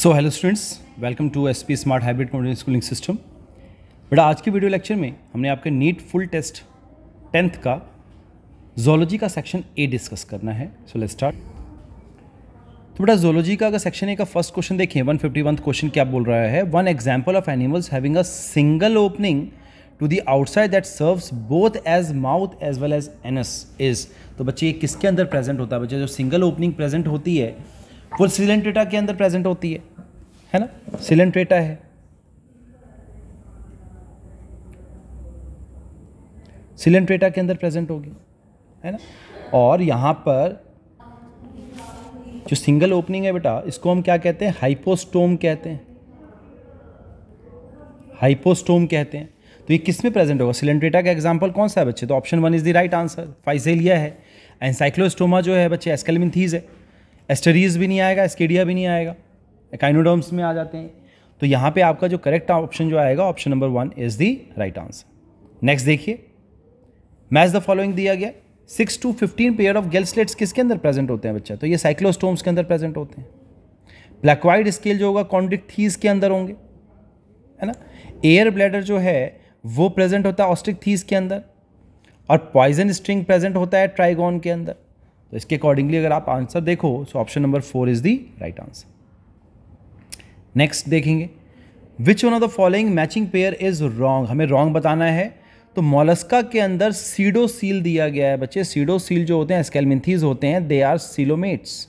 so hello students welcome to S P smart hybrid continue schooling system बेटा आज के video lecture में हमने आपके नीट फुल टेस्ट टेंथ का जोलॉजी का सेक्शन ए डिस्कस करना है सो लेट्स स्टार्ट तो बेटा जोलॉजी का अगर सेक्शन ए का फर्स्ट क्वेश्चन देखिए वन फिफ्टी वन क्वेश्चन क्या बोल रहा है one example of animals having a single opening to the outside that serves both as mouth as well as anus is तो बच्चे ये किसके अंदर प्रेजेंट होता है बच्चे जो सिंगल ओपनिंग प्रेजेंट होती है वो सिलेंट्रेटा के अंदर प्रेजेंट होती है है ना सिलेंट्रेटा है सिलेंट्रेटा के अंदर प्रेजेंट होगी है ना और यहाँ पर जो सिंगल ओपनिंग है बेटा इसको हम क्या कहते हैं हाइपोस्टोम कहते हैं हाइपोस्टोम कहते हैं तो ये किस में प्रेजेंट होगा सिलेंट्रेटा का एग्जाम्पल कौन सा है बच्चे तो option one is the right answer Physalia है एंड साइक्लोस्टोमा जो है बच्चे एस्केलमिनथीज है एस्टरीज भी नहीं आएगा एस्केडिया भी नहीं आएगा एकाइनोडर्म्स में आ जाते हैं तो यहाँ पे आपका जो करेक्ट ऑप्शन जो आएगा option number one is the right answer next देखिए मैच द फॉलोइंग दिया गया six to fifteen pair of gill slits किसके अंदर प्रेजेंट होते हैं बच्चा तो ये साइक्लोस्टोम्स के अंदर प्रेजेंट होते हैं ब्लैकवाइड स्केल जो होगा कॉन्ड्रिक्थीज के अंदर होंगे है ना एयर ब्लैडर जो है वो प्रेजेंट होता है ऑस्टिक थीज के अंदर और पॉइजन स्ट्रिंग प्रेजेंट होता है ट्राइगॉन के अंदर तो इसके अकॉर्डिंगली अगर आप आंसर देखो so option number four is the right answer next देखेंगे which one of the following matching pair is wrong हमें रॉन्ग बताना है तो मोलस्का के अंदर सीडो सील दिया गया है बच्चे सीडो सील जो होते हैं स्केलमिथीज होते हैं दे आर सीलोमेट्स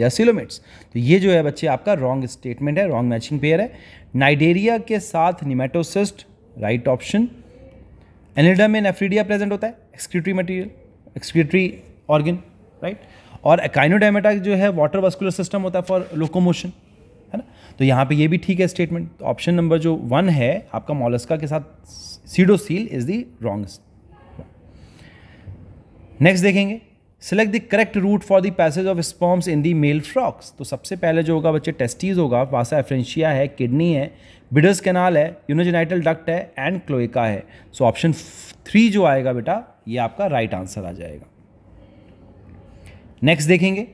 या सिलोमेट्स तो ये जो है बच्चे आपका रॉन्ग स्टेटमेंट है रॉन्ग मैचिंग पेयर है नाइडेरिया के साथ निमेटोसिस्ट राइट ऑप्शन एनिडा में नेफ्रीडिया प्रेजेंट होता है excretory material excretory organ right और एकाइनोडाइमेटा जो है वाटर वास्कुलर सिस्टम होता है फॉर लोकोमोशन है ना तो यहाँ पे ये भी ठीक है स्टेटमेंट ऑप्शन नंबर जो वन है आपका मोलस्का के साथ pseudocoel is the wrong next देखेंगे select the correct route for the passage of sperms in the male frogs तो सबसे पहले जो होगा बच्चे टेस्टीज होगा वासा एफ्रेंशिया है किडनी है बिडर्स कैनाल है यूनोजेनाइटल डक्ट है एंड क्लोइका है सो ऑप्शन थ्री जो आएगा बेटा ये आपका राइट right आंसर आ जाएगा नेक्स्ट देखेंगे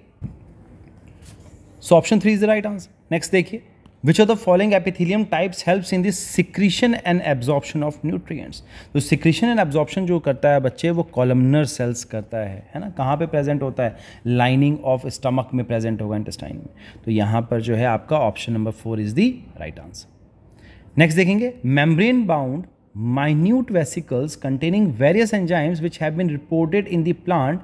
so option three is the right answer next देखिए which are the following epithelium types helps in this secretion and absorption of nutrients तो सिक्रीशन एंड एब्जॉर्प्शन जो करता है बच्चे वो कॉलमनर सेल्स करता है है ना कहाँ पे प्रेजेंट होता है लाइनिंग ऑफ स्टमक में प्रेजेंट होगा इंटेस्टाइन में तो यहाँ पर जो है आपका option number four is the right answer next देखेंगे membrane bound minute vesicles containing various enzymes which have been reported in the plant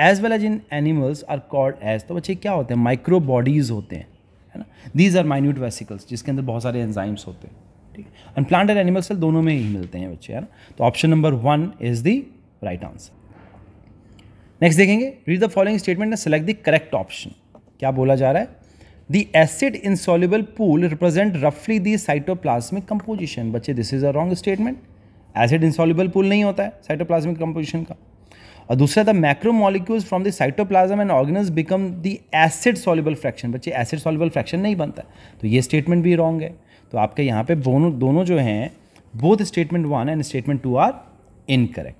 as well as in animals are called as तो बच्चे क्या होते हैं माइक्रो बॉडीज होते हैं है ना दीज आर माइन्यूट वेसिकल्स जिसके अंदर बहुत सारे एंजाइम्स होते हैं ठीक है and plant and animal cell दोनों में ही मिलते हैं बच्चे है ना तो option number one is the right answer next देखेंगे read the following statement and select the correct option क्या बोला जा रहा है The acid insoluble pool represent रफली दी साइटोप्लाज्मिक कंपोजिशन बच्चे this is a wrong statement acid insoluble pool नहीं होता है साइटोप्लाज्मिक कंपोजिशन का और दूसरा था macromolecules from the cytoplasm and organelles become the acid soluble fraction बच्चे एसिड सोल्यूबल फ्रैक्शन नहीं बनता तो ये स्टेटमेंट भी रॉन्ग है तो आपके यहाँ पे दोनों दोनों जो हैं both statement one and statement two are incorrect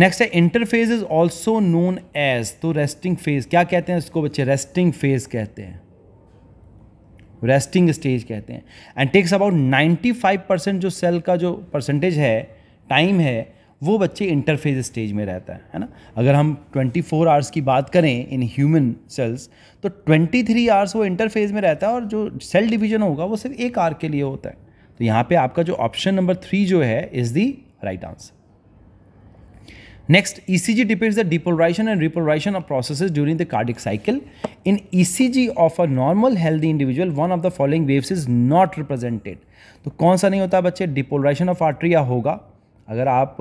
next है interphase is also known as तो रेस्टिंग फेज क्या कहते हैं इसको बच्चे रेस्टिंग फेज कहते हैं रेस्टिंग स्टेज कहते हैं एंड टेक्स अबाउट 95 परसेंट जो सेल का जो परसेंटेज है टाइम है वो बच्चे इंटरफेज स्टेज में रहता है है ना अगर हम 24 आवर्स की बात करें इन ह्यूमन सेल्स तो 23 आवर्स वो इंटरफेज में रहता है और जो सेल डिवीजन होगा वो सिर्फ एक आर के लिए होता है तो यहाँ पे आपका जो ऑप्शन नंबर थ्री जो है is the right answer next E C G depends the depolarisation and repolarisation of process during the cardiac cycle in E C G of a normal healthy individual one of the following waves is not represented तो कौन सा नहीं होता बच्चे डिपोलराइजन of atria होगा अगर आप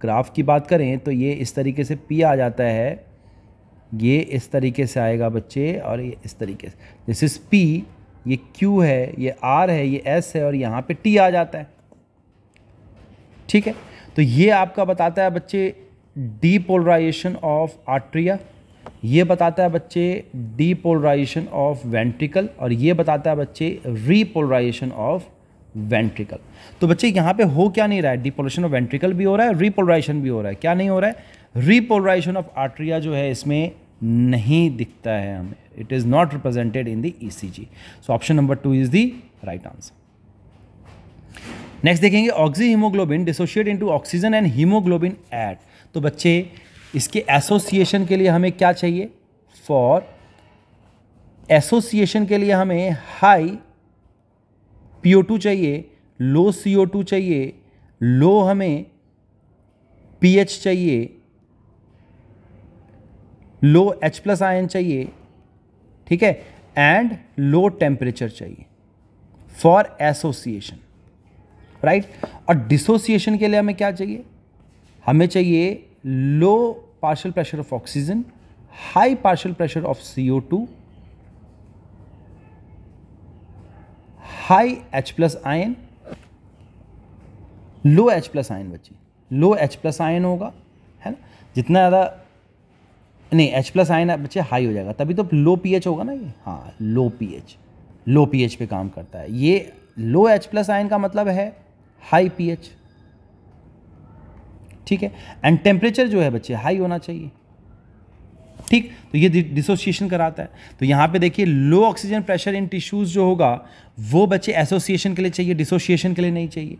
graph की बात करें तो ये इस तरीके से पी आ जाता है ये इस तरीके से आएगा बच्चे और ये इस तरीके से दिस इज पी ये क्यू है ये आर है ये एस है और यहाँ पे टी आ जाता है ठीक है तो ये आपका बताता है बच्चे डीपोलराइजेशन ऑफ आर्ट्रिया ये बताता है बच्चे डीपोलराइजेशन ऑफ वेंट्रिकल और ये बताता है बच्चे रीपोलराइजेशन ऑफ वेंट्रिकल तो बच्चे यहाँ पे हो क्या नहीं रहा है डिपोलेशन ऑफ वेंट्रिकल भी हो रहा है रीपोलराइजेशन भी हो रहा है क्या नहीं हो रहा है रीपोलराइजेशन ऑफ आर्ट्रिया जो है इसमें नहीं दिखता है हमें it is not represented in the E so option number two is the right answer next देखेंगे oxy haemoglobin dissociate into oxygen and haemoglobin at तो बच्चे इसके एसोसिएशन के लिए हमें क्या चाहिए फॉर एसोसिएशन के लिए हमें हाई टू चाहिए लो टू चाहिए लो हमें एच चाहिए लो एच प्लस आयन चाहिए ठीक है एंड लो टेम्परेचर चाहिए फॉर एसोसिएशन राइट और डिसोसिएशन के लिए हमें क्या चाहिए हमें चाहिए low partial pressure of oxygen high partial pressure of C O two high H plus ion low H plus ion बच्चे लो एच प्लस आयन होगा है ना जितना ज़्यादा नहीं एच प्लस आयन बच्चे हाई हो जाएगा तभी तो लो पीएच होगा ना ये हाँ लो पीएच लो पीएच पे काम करता है ये लो एच प्लस आयन का मतलब है हाई पी ठीक है एंड टेम्परेचर जो है बच्चे हाई होना चाहिए ठीक तो ये डिसोसिएशन कराता है तो यहां पे देखिए low oxygen pressure in tissues जो होगा वो बच्चे एसोसिएशन के लिए चाहिए डिसोसिएशन के लिए नहीं चाहिए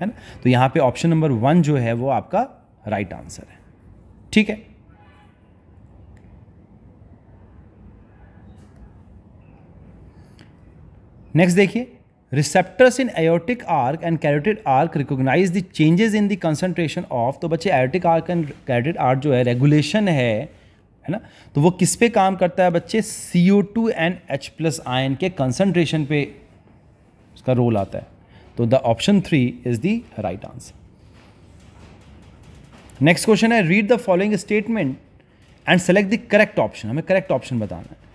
है ना तो यहां पे ऑप्शन नंबर वन जो है वो आपका राइट right आंसर है ठीक है नेक्स्ट देखिए receptors in aortic arch and carotid arch recognise the changes in the concentration of तो बच्चे aortic arch and carotid arch जो है रेगुलेशन है है ना तो वो किस पे काम करता है बच्चे C O two and H plus ion के कंसनट्रेशन पे उसका रोल आता है तो the option three is the right answer next question है read the following statement and select the correct option हमें करेक्ट ऑप्शन बताना है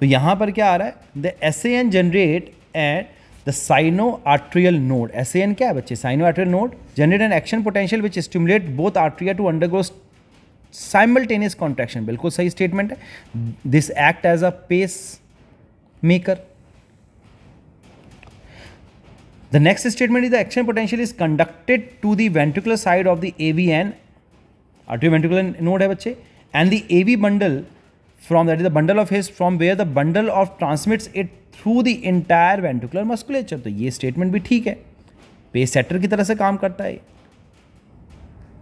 तो यहाँ पर क्या आ रहा है the S N generate and the sino atrial node S N क्या है बच्चे sino atrial node generate an action potential which stimulate both atria to undergo simultaneous contraction बिल्कुल सही स्टेटमेंट है this act as a pacemaker the next statement is the action potential is conducted to ventricular side of the AV and ventricular node है बच्चे and the AV bundle from that is the bundle of His from where the bundle of transmits it through the entire ventricular musculature तो ये statement भी ठीक है पे shutter की तरह से काम करता है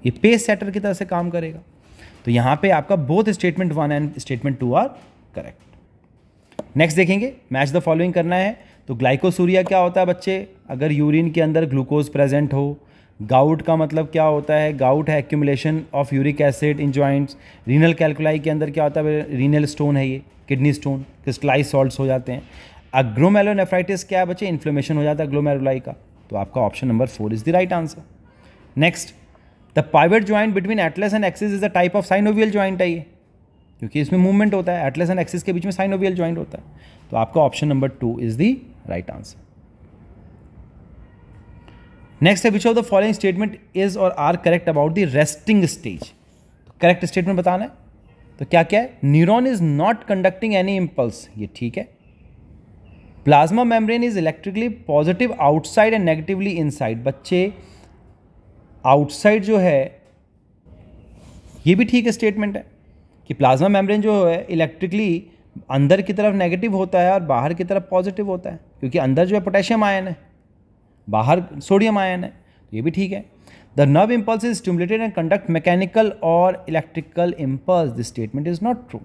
ये पे सेटर की तरह से काम करेगा तो यहां पे आपका both statement one and statement two are correct next देखेंगे मैच द फॉलोइंग करना है तो ग्लाइकोसूरिया क्या होता है बच्चे अगर यूरिन के अंदर ग्लूकोज प्रेजेंट हो गाउट का मतलब क्या होता है गाउट है accumulation of uric acid in joints renal calculi के अंदर क्या होता है रीनल स्टोन है ये किडनी स्टोन क्रिस्टलाइज सॉल्ट्स हो जाते हैं अग्रोमेलोनेफ्राइटिस क्या है बच्चे इन्फ्लेमेशन हो जाता है ग्लोमेरुलाई का तो आपका option number four is the right answer next the pivot joint between atlas and axis is the type of synovial joint है ये क्योंकि इसमें मूवमेंट होता है एटलेस एंड एक्सिस के बीच में साइनोवियल ज्वाइंट होता है तो आपका option number two is the right answer next है which of the following statement is और are correct about the resting stage correct statement बताना है तो क्या क्या है neuron is not conducting any impulse ये ठीक है plasma membrane is electrically positive outside and negatively inside बच्चे आउटसाइड जो है ये भी ठीक स्टेटमेंट है कि प्लाज्मा मेम्ब्रेन जो है इलेक्ट्रिकली अंदर की तरफ नेगेटिव होता है और बाहर की तरफ पॉजिटिव होता है क्योंकि अंदर जो है पोटेशियम आयन है बाहर सोडियम आयन है तो ये भी ठीक है the nerve impulse is stimulated and conduct mechanical और electrical impulse this statement is not true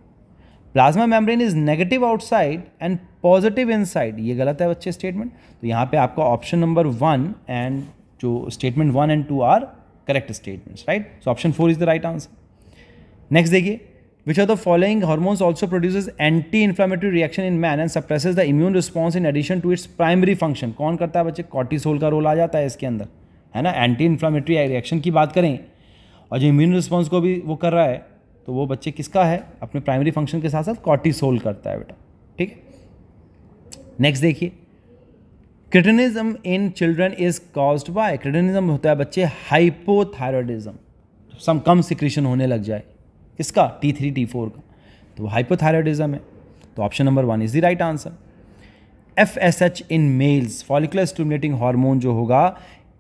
plasma membrane is negative outside and positive inside ये गलत है बच्चे स्टेटमेंट तो यहाँ पे आपका ऑप्शन नंबर वन एंड जो statement one and two are correct statements right so option four is the right answer next देखिए which are the following hormones also produce anti inflammatory reaction in man and suppresses the immune response in addition to its primary function कौन करता है बच्चे cortisol का role आ जाता है इसके अंदर है ना एंटी इन्फ्लामेटरी रिएक्शन की बात करें और जो इम्यून रिस्पॉन्स को भी वो कर रहा है तो वो बच्चे किसका है अपने प्राइमरी फंक्शन के साथ साथ कॉर्टिसोल करता है बेटा ठीक है नेक्स्ट देखिए cretinism in children is cause by cretinism होता है बच्चे हाइपोथायरॉयडिज्म सम कम सिक्रीशन होने लग जाए किसका टी थ्री टी फोर का तो हाइपोथायरॉयडिज्म है तो option number one is the right answer F S H in males follicular stimulating hormone जो होगा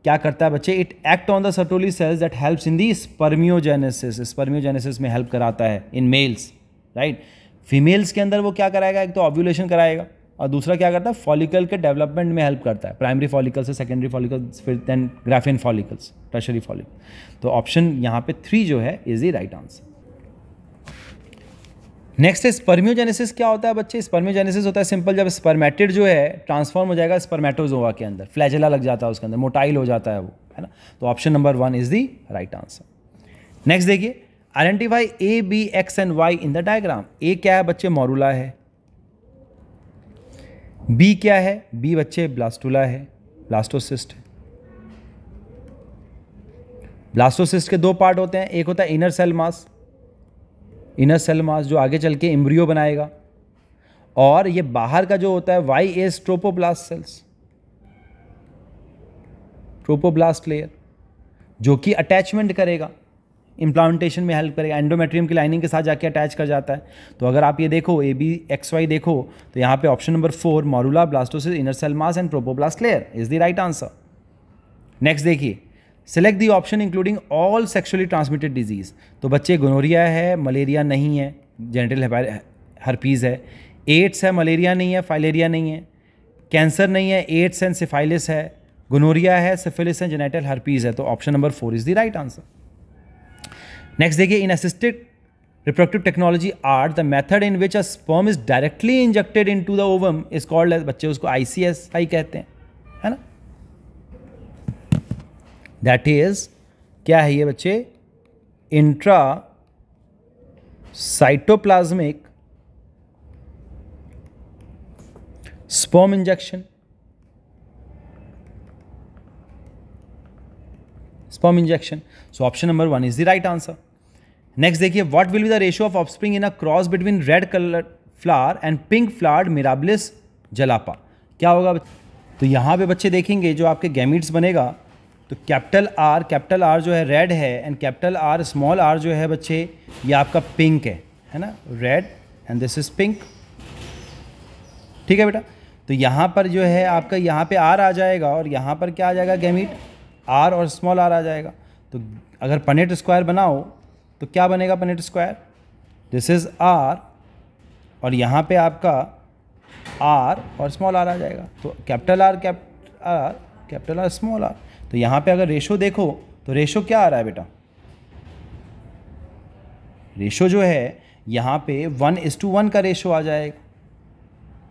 क्या करता है बच्चे it act on the Sertoli cells that helps in the spermiogenesis spermiogenesis में हेल्प कराता है इन मेल्स राइट फीमेल्स के अंदर वो क्या कराएगा एक तो ऑब्यूलेशन कराएगा और दूसरा क्या करता है फॉलिकल के डेवलपमेंट में हेल्प करता है प्राइमरी फॉलिकल्स से सेकेंडरी फॉलिकल्स फिर then Graafian follicles tertiary follicle तो ऑप्शन यहाँ पे थ्री जो है is the right answer next है स्पर्मियोजेनेसिस क्या होता है बच्चे स्पर्मियोजेनेसिस होता है सिंपल जब स्पर्मेटेड जो है ट्रांसफॉर्म हो जाएगा स्पर्मेटोजोवा के अंदर फ्लैजला लग जाता है उसके अंदर मोटाइल हो जाता है वो है ना तो option number one is the right answer next देखिए identify A B X and Y in the diagram A क्या है बच्चे मोरूला है बी क्या है बी बच्चे ब्लास्टूला है ब्लास्टोसिस्ट ब्लास्टोसिस्ट के दो पार्ट होते हैं एक होता है inner cell mass inner cell mass जो आगे चल के एम्ब्रियो बनाएगा और ये बाहर का जो होता है Y S trophoblast cells trophoblast layer जो कि अटैचमेंट करेगा इम्प्लांटेशन में हेल्प करेगा एंडोमेट्रियम की लाइनिंग के साथ जाके अटैच कर जाता है तो अगर आप ये देखो ए बी एक्स वाई देखो तो यहाँ पे option number four morula blastocyst inner cell mass and trophoblast layer is the right answer next देखिए select the option including all sexually transmitted diseases तो बच्चे गनोरिया है मलेरिया नहीं है जेनेटल हर्पीज़ है एड्स है मलेरिया नहीं है फाइलेरिया नहीं है कैंसर नहीं है एड्स एंड सिफाइलिस है गनोरिया है सिफिलिस एंड जेनेटल हर्पीज़ है तो option number four is the right answer next देखिए in assisted reproductive technology are the method in which a sperm is directly injected into the ovum is called बच्चे उसको आई C S I कहते हैं है ना that is क्या है ये बच्चे intra cytoplasmic sperm injection sperm injection so option number one is the right answer next देखिए what will be the ratio of offspring in a cross between red colour flower and pink flower Mirabilis jalapa क्या होगा तो यहां पे बच्चे देखेंगे जो आपके गैमिट्स बनेगा तो कैपिटल आर कैपिटल आर जो है रेड है and capital R small R जो है बच्चे ये आपका पिंक है है ना red and this is pink ठीक है बेटा तो यहाँ पर जो है आपका यहाँ पे आर आ जाएगा और यहाँ पर क्या आ जाएगा गैमीट आर और स्मॉल आर आ जाएगा तो अगर पनेट स्क्वायर बनाओ तो क्या बनेगा Punnett square this is R और यहाँ पे आपका आर और स्मॉल आर आ जाएगा तो capital R cap R capital R small R तो यहाँ पे अगर रेशो देखो तो रेशो क्या आ रहा है बेटा रेशो जो है यहाँ पे वन इज टू वन का रेशो आ जाएगा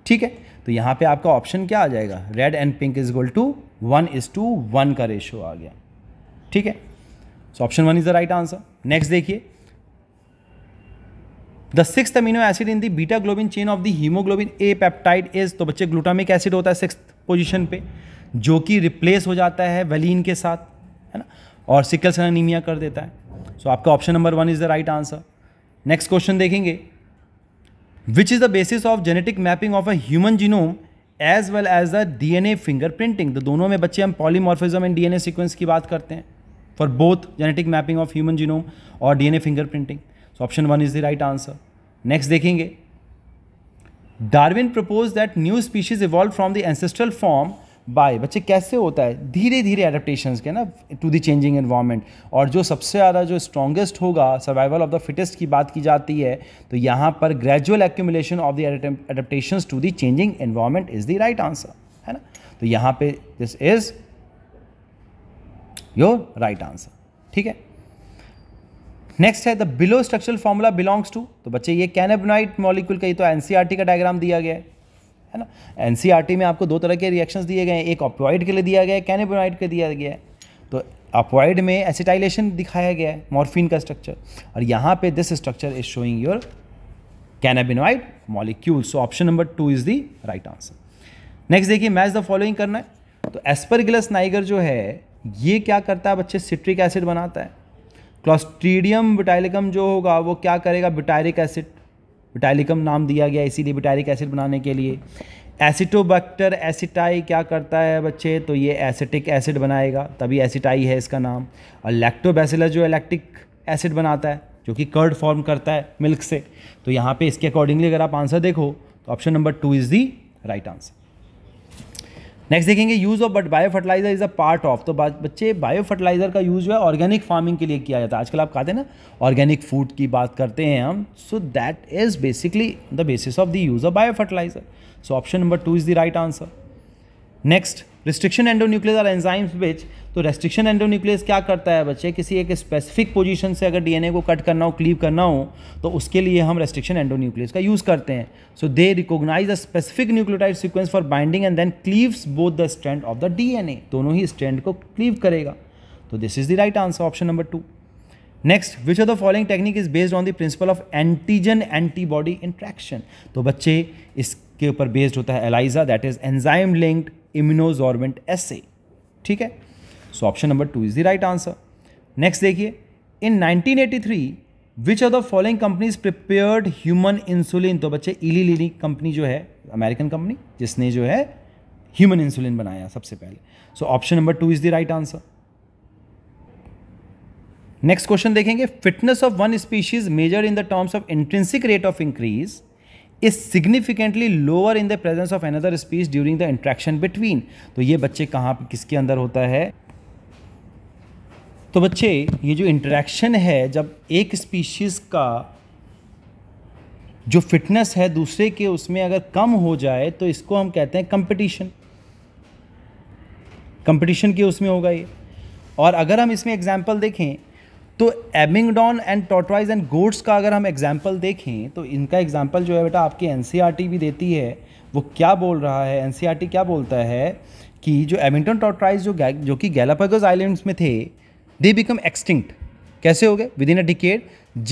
ठीक है तो यहाँ पे आपका ऑप्शन क्या आ जाएगा red and pink is equal to one is two one का रेशो आ गया ठीक है so option one is the right answer next देखिए the six amino acid in the beta globin chain of the haemoglobin A peptide is तो बच्चे glutamic acid होता है सिक्स पोजिशन पे जो कि रिप्लेस हो जाता है वेलिन के साथ है ना और सिकल सेल एनीमिया कर देता है सो so, आपका option number one is the right answer next question देखेंगे which is the basis of genetic mapping of a human genome as well as the D N A fingerprinting तो दोनों में बच्चे हम polymorphism and D N A sequence की बात करते हैं for both genetic mapping of human genome और D N A fingerprinting so option one is the right answer next देखेंगे Darwin propose that new species evolve from the ancestral form by बच्चे कैसे होता है धीरे धीरे adaptation के ना टू द चेंजिंग इन्वायरमेंट और जो सबसे ज़्यादा जो स्ट्रॉगेस्ट होगा सर्वाइवल ऑफ द फिटेस्ट की बात की जाती है तो यहाँ पर gradual accumulation of the adaptation to the changing environment is the right answer है ना तो यहाँ पे this is your right answer ठीक है नेक्स्ट है the below structural formula belongs to तो बच्चे ये कैनेबनाइट मॉलिक्यूल का ये तो एनसीआरटी e का डायग्राम दिया गया है है ना एन e में आपको दो तरह के रिएक्शंस दिए गए हैं एक ऑपोइड के लिए दिया गया है कैनेबोनाइड के दिया गया है तो अपोइड में एसिटाइलेशन दिखाया गया है मॉर्फिन का स्ट्रक्चर और यहाँ पे this structure is showing your cannabinoid molecule so option number two is the right answer next देखिए मैच द फॉलोइंग करना है तो एस्परगिलस नाइगर जो है ये क्या करता है बच्चे सिट्रिक एसिड बनाता है क्लॉस्ट्रीडियम बिटाइलिकम जो होगा वो क्या करेगा बिटायरिक एसिड विटालिकम नाम दिया गया इसीलिए विटालिक एसिड बनाने के लिए एसिटोबैक्टर एसिटाई क्या करता है बच्चे तो ये एसिटिक एसिड बनाएगा तभी एसिटाई है इसका नाम और लैक्टोबैसिलस जो है एसिड बनाता है जो कि कर्ड फॉर्म करता है मिल्क से तो यहाँ पे इसके अकॉर्डिंगली अगर आप आंसर देखो तो option number two is the right answer next देखेंगे use of but biofertiliser is a part of तो बच्चे बायो फर्टिलाइजर का यूज़ जो है ऑर्गेनिक फार्मिंग के लिए किया जाता है आजकल आप खाते हैं ना ऑर्गेनिक फूड की बात करते हैं हम so that is basically the basis of the use of biofertiliser so option number two is the right answer next restriction endonuclease और एंजाइम्स बिच तो रेस्ट्रिक्शन एंडोन्यूक्लियस क्या करता है बच्चे किसी एक स्पेसिफिक पोजीशन से अगर डीएनए को कट करना हो क्लीव करना हो तो उसके लिए हम रेस्ट्रिक्शन एंडोन्यूक्लियस का यूज़ करते हैं so they recognise a specific nucleotide sequence for binding and then cleaves both the strand of the DNA दोनों ही स्टैंड को क्लीव करेगा तो this is the right answer option number two next which of the following technique is based on the principle of antigen antibody interaction तो बच्चे इसके ऊपर based होता है ELISA that is enzyme linked immunosorbent assay ठीक है so option number two is the right answer next देखिए in 1983 which of the following companies prepared human insulin तो बच्चे इली लिली कंपनी जो है अमेरिकन कंपनी जिसने जो है ह्यूमन इंसुलिन बनाया सबसे पहले so option number two is the right answer next question देखेंगे fitness of one species measured in the terms of intrinsic rate of increase is significantly lower in the presence of another species during the interaction between तो ये बच्चे कहाँ पर किसके अंदर होता है तो बच्चे ये जो इंट्रैक्शन है जब एक स्पीशीज़ का जो फिटनेस है दूसरे के उसमें अगर कम हो जाए तो इसको हम कहते हैं कंपटीशन कंपटीशन के उसमें होगा ये और अगर हम इसमें एग्जाम्पल देखें तो Abingdon and tortoise and goats का अगर हम एग्जाम्पल देखें तो इनका एग्जाम्पल जो है बेटा आपकी एन e भी देती है वो क्या बोल रहा है एन e क्या बोलता है कि जो एमिंगटन टोटवाइज जो जो कि गैलापागोस आइलैंड्स में थे दे बिकम एक्सटिंक्ट कैसे हो गए विद इन अ डिकेड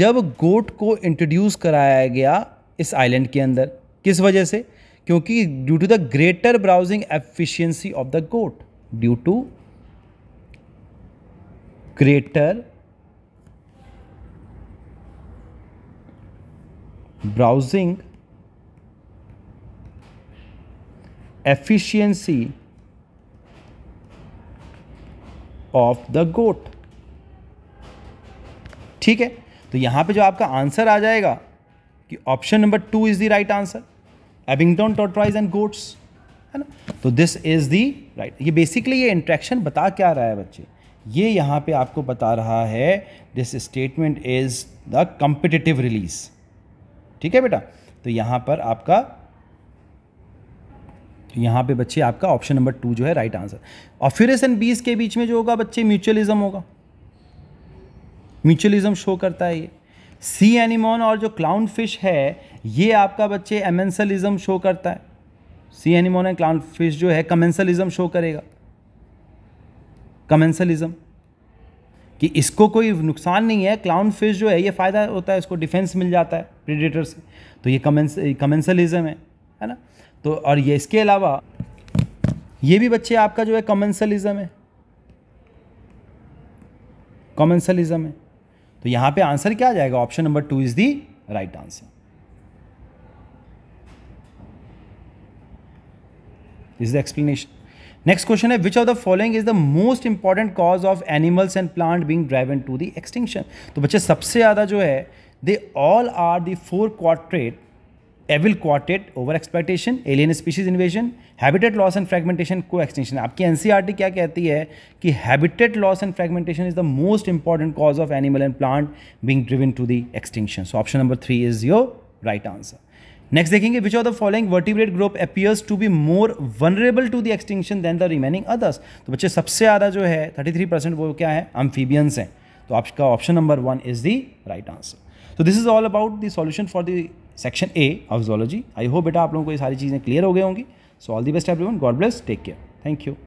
जब गोट को इंट्रोड्यूस कराया गया इस आइलैंड के अंदर किस वजह से क्योंकि due to the greater browsing efficiency of the goat due to greater browsing efficiency of the goat ठीक है तो यहां पे जो आपका आंसर आ जाएगा कि option number two is the right answer Abingdon tortoise and goats है ना तो दिस इज द राइट ये बेसिकली ये इंट्रैक्शन बता क्या रहा है बच्चे ये यहां पे आपको बता रहा है this statement is the competitive release ठीक है बेटा तो यहाँ पर आपका यहाँ पे बच्चे आपका ऑप्शन नंबर टू जो है राइट आंसर और फिर एस एंड बीस के बीच में जो होगा बच्चे म्यूचुअलिज्म होगा म्यूचुअलिज्म शो करता है ये सी एनिमोन और जो क्लाउन फिश है ये आपका बच्चे एमेंसलिज्म शो करता है sea anemone and clownfish जो है कमेंसलिज्म शो करेगा कमेंसलिज्म कि इसको कोई नुकसान नहीं है क्लाउन फिश जो है ये फ़ायदा होता है इसको डिफेंस मिल जाता है प्रीडेटर से तो ये कमेंस कमेंसलिज्म है है ना तो और ये इसके अलावा ये भी बच्चे आपका जो है कमेंसलिज्म है कमेंसलिज्म है तो यहाँ पे आंसर क्या आ जाएगा option number two is the right answer is the explanation next question है which of the following is the most important cause of animals and plant being driven to the extinction तो बच्चे सबसे ज़्यादा जो है they all are the four quartet evil quartet over expectation alien species invasion habitat loss and fragmentation coextinction आपकी NCERT e क्या कहती है कि habitat loss and fragmentation is the most important cause of animal and plant being driven to the extinction so option number three is your right answer next देखेंगे which of the following vertebrate group appears to be more vulnerable to the extinction than the remaining others तो बच्चे सबसे ज़्यादा जो है thirty three percent वो क्या है अम्फीबियंस हैं तो आपका option number one is the right answer तो this is all about the solution for the section A of zoology I hope बेटा आप लोगों को ये सारी चीज़ें क्लियर हो गई होंगी so all the best everyone God bless take care thank you